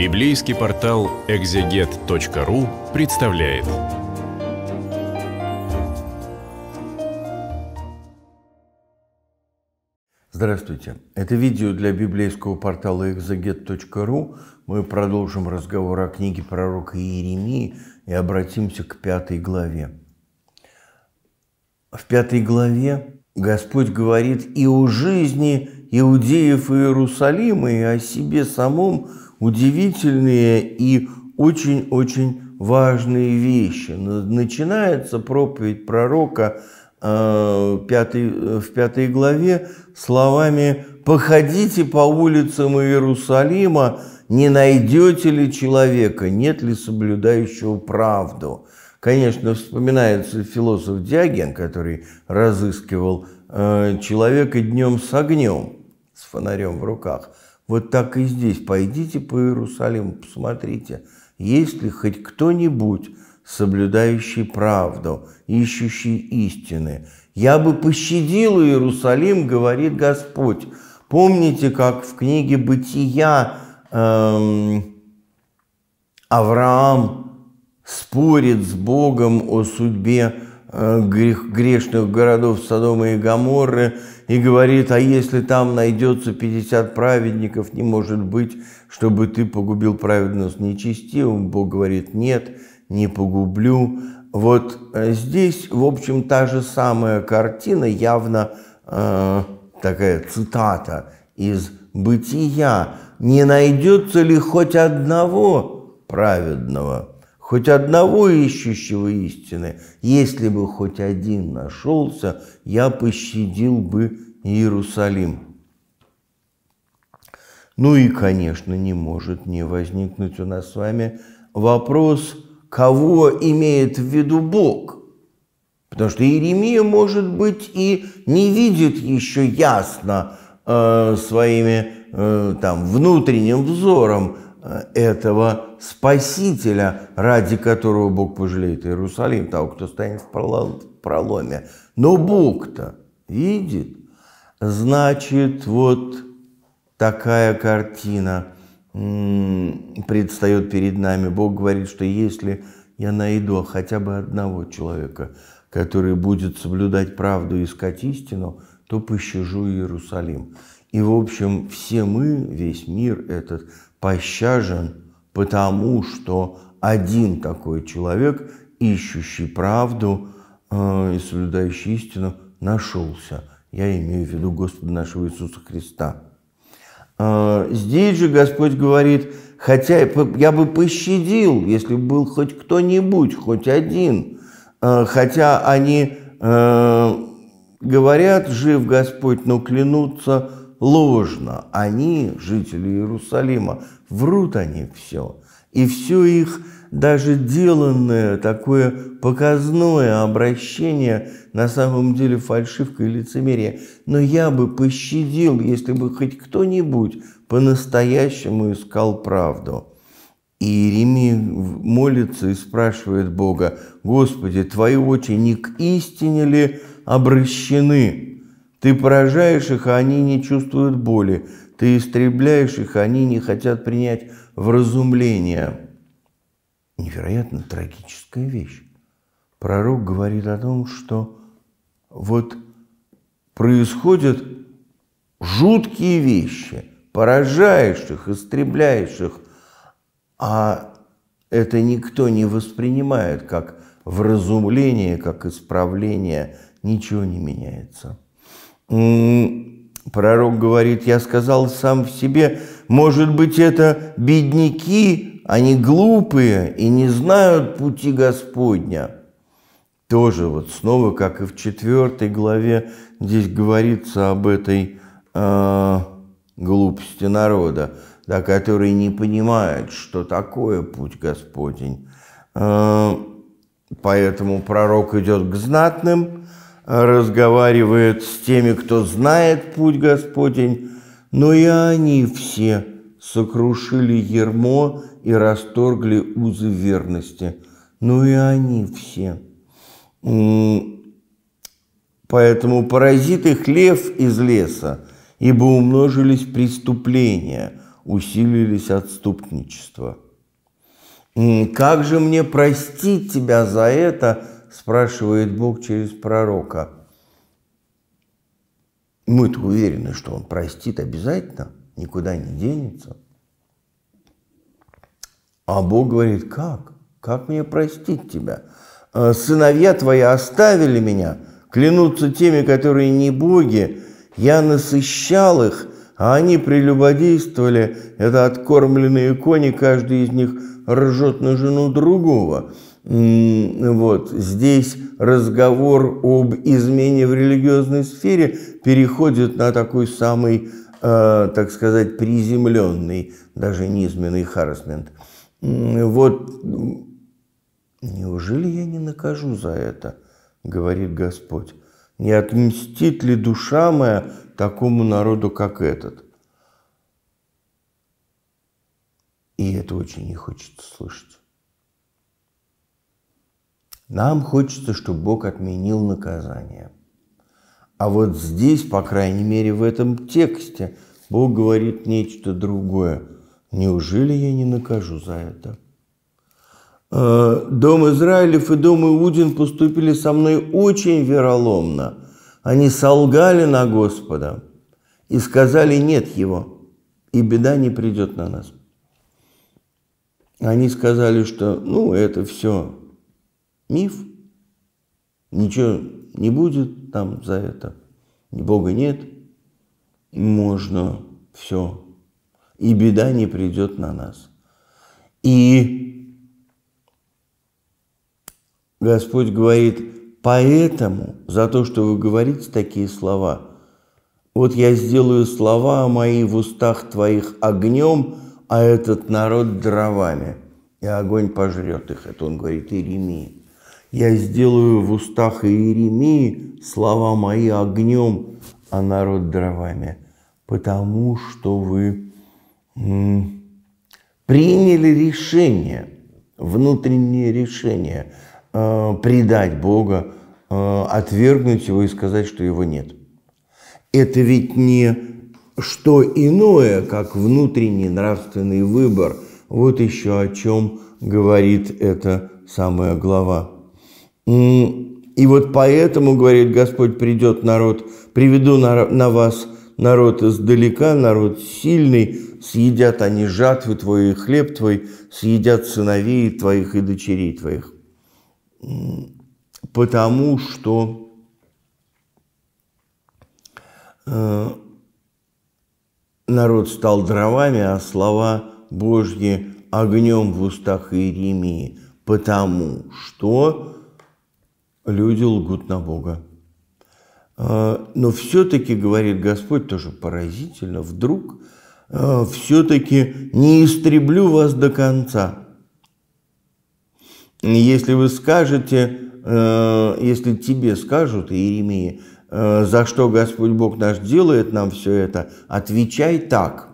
Библейский портал экзегет.ру представляет. Здравствуйте. Это видео для библейского портала экзегет.ру. Мы продолжим разговор о книге пророка Иеремии и обратимся к пятой главе. В пятой главе Господь говорит и о жизни иудеев и Иерусалима, и о себе самом удивительные и очень-очень важные вещи. Начинается проповедь пророка э, э, в пятой главе словами «Походите по улицам Иерусалима, не найдете ли человека, нет ли соблюдающего правду». Конечно, вспоминается философ Диоген, который разыскивал э, человека днем с огнем, с фонарем в руках – вот так и здесь. Пойдите по Иерусалиму, посмотрите, есть ли хоть кто-нибудь, соблюдающий правду, ищущий истины. «Я бы пощадил Иерусалим», — говорит Господь. Помните, как в книге «Бытия» эм, Авраам спорит с Богом о судьбе Э, грех, грешных городов Содома и Гаморры и говорит, а если там найдется 50 праведников, не может быть, чтобы ты погубил праведность нечестивым. Бог говорит, нет, не погублю. Вот э, здесь, в общем, та же самая картина, явно э, такая цитата из «Бытия». «Не найдется ли хоть одного праведного?» хоть одного ищущего истины, если бы хоть один нашелся, я пощадил бы Иерусалим. Ну и, конечно, не может не возникнуть у нас с вами вопрос, кого имеет в виду Бог. Потому что Иеремия, может быть, и не видит еще ясно э, своими э, там, внутренним взором Э, этого Спасителя, ради которого Бог пожалеет Иерусалим, того, кто станет в проломе. Но Бог-то видит. Значит, вот такая картина предстает перед нами. Бог говорит, что если я найду хотя бы одного человека, который будет соблюдать правду и искать истину, то пощажу Иерусалим. И, в общем, все мы, весь мир этот, пощажен, потому что один такой человек, ищущий правду э, и соблюдающий истину, нашелся. Я имею в виду Господа нашего Иисуса Христа. Э, здесь же Господь говорит, хотя я бы пощадил, если бы был хоть кто-нибудь, хоть один, э, хотя они говорят, жив Господь, но клянутся ложно. Они, жители Иерусалима, врут они все. И все их даже деланное такое показное обращение на самом деле фальшивка и лицемерие. Но я бы пощадил, если бы хоть кто-нибудь по-настоящему искал правду. И Иеремия молится и спрашивает Бога, «Господи, Твои очи не к истине ли обращены?» Ты поражаешь их, а они не чувствуют боли. Ты истребляешь их, а они не хотят принять вразумление. Невероятно трагическая вещь. Пророк говорит о том, что вот происходят жуткие вещи, поражаешь их, истребляешь их, а это никто не воспринимает как вразумление, как исправление, ничего не меняется. Пророк говорит, я сказал сам в себе, может быть, это бедняки, они глупые и не знают пути Господня. Тоже вот снова, как и в четвертой главе, здесь говорится об этой э, глупости народа, да, который не понимает, что такое путь Господень. Э, поэтому пророк идет к знатным – разговаривает с теми, кто знает путь Господень, но и они все сокрушили ермо и расторгли узы верности. Ну и они все. Поэтому поразит их лев из леса, ибо умножились преступления, усилились отступничество. Как же мне простить тебя за это, спрашивает Бог через пророка. Мы-то уверены, что он простит обязательно, никуда не денется. А Бог говорит, как? Как мне простить тебя? А сыновья твои оставили меня, клянутся теми, которые не боги. Я насыщал их, а они прелюбодействовали. Это откормленные кони, каждый из них ржет на жену другого вот, здесь разговор об измене в религиозной сфере переходит на такой самый, э, так сказать, приземленный, даже низменный харасмент. Вот, неужели я не накажу за это, говорит Господь? Не отмстит ли душа моя такому народу, как этот? И это очень не хочется слышать. Нам хочется, чтобы Бог отменил наказание. А вот здесь, по крайней мере, в этом тексте, Бог говорит нечто другое. Неужели я не накажу за это? Э, дом Израилев и дом Иудин поступили со мной очень вероломно. Они солгали на Господа и сказали «нет его, и беда не придет на нас». Они сказали, что ну это все миф, ничего не будет там за это, ни Бога нет, можно все, и беда не придет на нас. И Господь говорит, поэтому за то, что вы говорите такие слова, вот я сделаю слова мои в устах твоих огнем, а этот народ дровами, и огонь пожрет их. Это он говорит Иеремии. Я сделаю в устах Иеремии слова мои огнем, а народ дровами, потому что вы приняли решение, внутреннее решение э, предать Бога, э, отвергнуть Его и сказать, что Его нет. Это ведь не что иное, как внутренний нравственный выбор. Вот еще о чем говорит эта самая глава. И вот поэтому, говорит Господь, придет народ, приведу на, на вас народ издалека, народ сильный, съедят они жатвы твои и хлеб твой, съедят сыновей твоих и дочерей твоих. Потому что э, народ стал дровами, а слова Божьи огнем в устах Иеремии, потому что люди лгут на Бога. А, но все-таки, говорит Господь, тоже поразительно, вдруг а, все-таки не истреблю вас до конца. Если вы скажете, а, если тебе скажут, Иеремии, за что Господь Бог наш делает нам все это, отвечай так.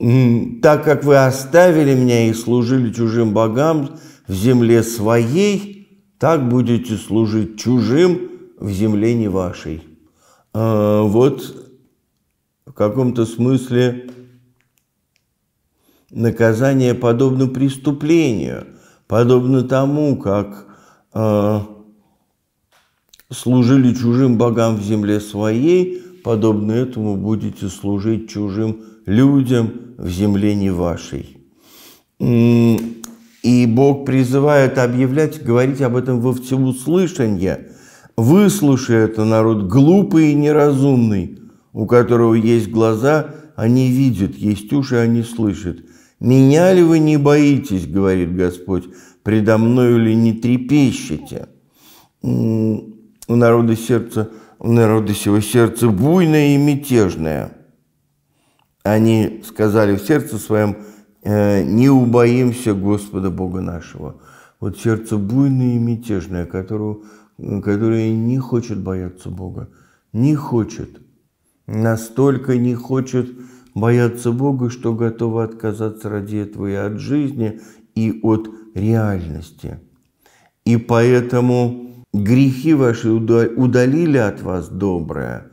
Так как вы оставили меня и служили чужим богам в земле своей, так будете служить чужим в земле не вашей. А вот в каком-то смысле наказание подобно преступлению, подобно тому, как э, служили чужим богам в земле своей, подобно этому будете служить чужим людям в земле не вашей. И Бог призывает объявлять, говорить об этом во всеуслышание. Выслушай это, народ, глупый и неразумный, у которого есть глаза, они видят, есть уши, они слышат. «Меня ли вы не боитесь, — говорит Господь, — предо мною ли не трепещете?» У народа сердце, у народа сего сердце буйное и мятежное. Они сказали в сердце своем, — Э, не убоимся Господа Бога нашего. Вот сердце буйное и мятежное, которое, которое не хочет бояться Бога. Не хочет. Настолько не хочет бояться Бога, что готово отказаться ради этого и от жизни, и от реальности. И поэтому грехи ваши удалили от вас доброе.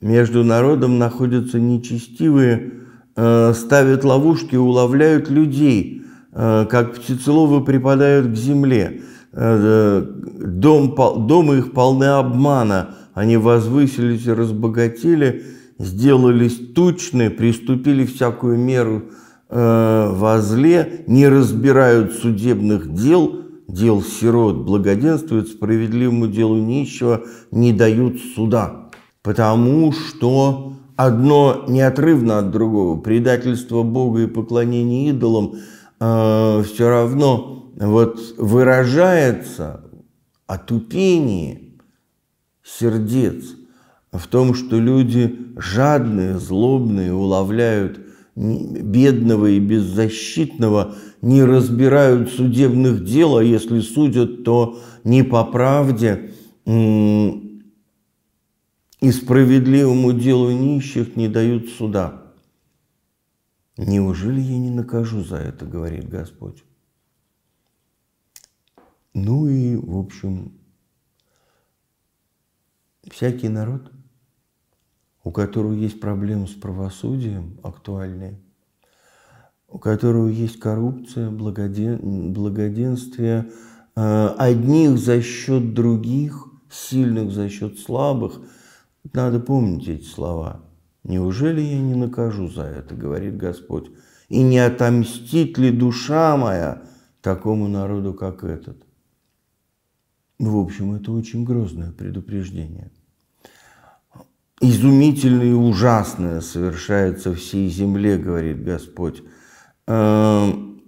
Между народом находятся нечестивые, Э, ставят ловушки, уловляют людей, э, как птицеловы припадают к земле. Э, дом, дома их полны обмана. Они возвысились и разбогатели, сделались тучны, приступили всякую меру возле, не разбирают судебных дел, дел сирот, благоденствуют справедливому делу нищего, не дают суда, потому что одно неотрывно от другого. Предательство Бога и поклонение идолам э, все равно вот, выражается отупение сердец в том, что люди жадные, злобные, уловляют бедного и беззащитного, не разбирают судебных дел, а если судят, то не по правде, и справедливому делу нищих не дают суда. Неужели я не накажу за это, говорит Господь? Ну и, в общем, всякий народ, у которого есть проблемы с правосудием актуальные, у которого есть коррупция, благоден... благоденствие э, одних за счет других, сильных за счет слабых – надо помнить эти слова. «Неужели я не накажу за это?» — говорит Господь. «И не отомстит ли душа моя такому народу, как этот?» В общем, это очень грозное предупреждение. «Изумительное и ужасное совершается всей земле», — говорит Господь. «Эм,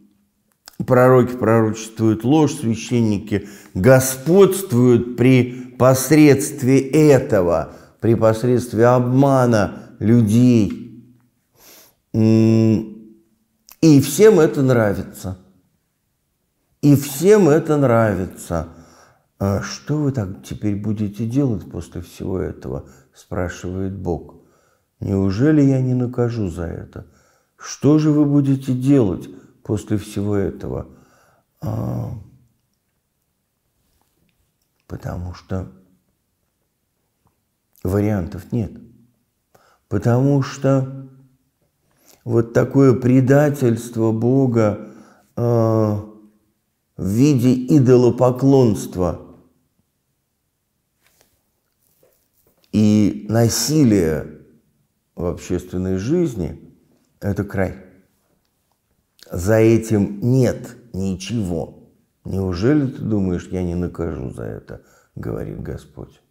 пророки пророчествуют ложь, священники господствуют при посредстве этого – при посредстве обмана людей. И всем это нравится. И всем это нравится. «А что вы так теперь будете делать после всего этого? спрашивает Бог. Неужели я не накажу за это? Что же вы будете делать после всего этого? А, потому что Вариантов нет. Потому что вот такое предательство Бога э, в виде идолопоклонства и насилия в общественной жизни – это край. За этим нет ничего. Неужели ты думаешь, я не накажу за это, говорит Господь.